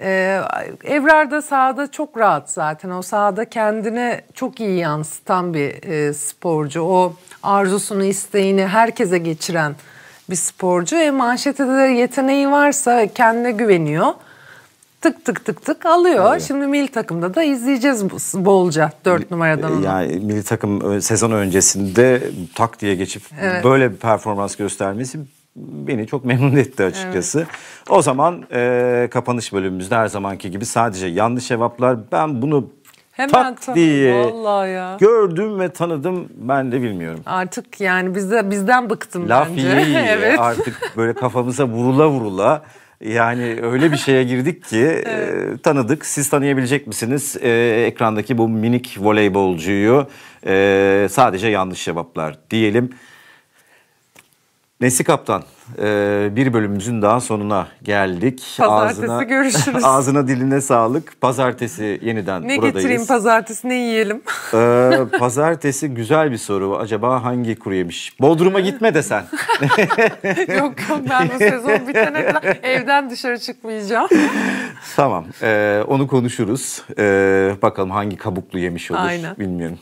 Ee, Evrar da sahada çok rahat zaten. O sahada kendine çok iyi yansıtan bir e, sporcu. O arzusunu, isteğini herkese geçiren bir sporcu. E, manşete de yeteneği varsa kendine güveniyor tık tık tık tık alıyor. Evet. Şimdi milli takımda da izleyeceğiz bolca dört numaradan onu. Yani milli takım sezon öncesinde tak diye geçip evet. böyle bir performans göstermesi beni çok memnun etti açıkçası. Evet. O zaman e, kapanış bölümümüzde her zamanki gibi sadece yanlış cevaplar. Ben bunu Hemen tak diye ya. gördüm ve tanıdım ben de bilmiyorum. Artık yani bizde bizden bıktım Laf bence. Laf iyi evet. artık böyle kafamıza vurula vurula yani öyle bir şeye girdik ki evet. e, tanıdık. Siz tanıyabilecek misiniz e, ekrandaki bu minik voleybolcuyu? E, sadece yanlış cevaplar diyelim. Nesi Kaptan, ee, bir bölümümüzün daha sonuna geldik. Pazartesi ağzına, görüşürüz. Ağzına diline sağlık. Pazartesi yeniden ne buradayız. Ne getireyim pazartesi ne yiyelim? Ee, pazartesi güzel bir soru. Acaba hangi kuru yemiş? Bodrum'a gitme desen. yok yok ben bu sezon bitene kadar evden dışarı çıkmayacağım. tamam ee, onu konuşuruz. Ee, bakalım hangi kabuklu yemiş olur Aynen. bilmiyorum.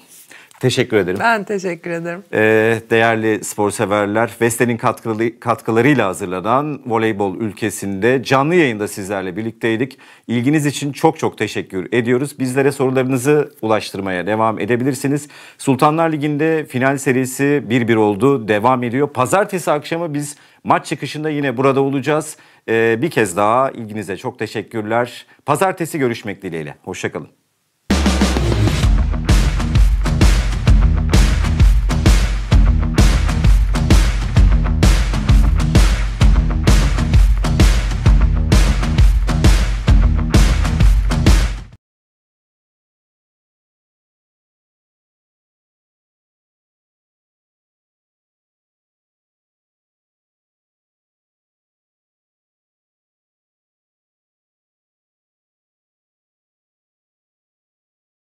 Teşekkür ederim. Ben teşekkür ederim. Ee, değerli spor severler, Vestel'in katkıları, katkılarıyla hazırlanan Voleybol Ülkesi'nde canlı yayında sizlerle birlikteydik. İlginiz için çok çok teşekkür ediyoruz. Bizlere sorularınızı ulaştırmaya devam edebilirsiniz. Sultanlar Ligi'nde final serisi 1-1 oldu, devam ediyor. Pazartesi akşamı biz maç çıkışında yine burada olacağız. Ee, bir kez daha ilginize çok teşekkürler. Pazartesi görüşmek dileğiyle. Hoşçakalın.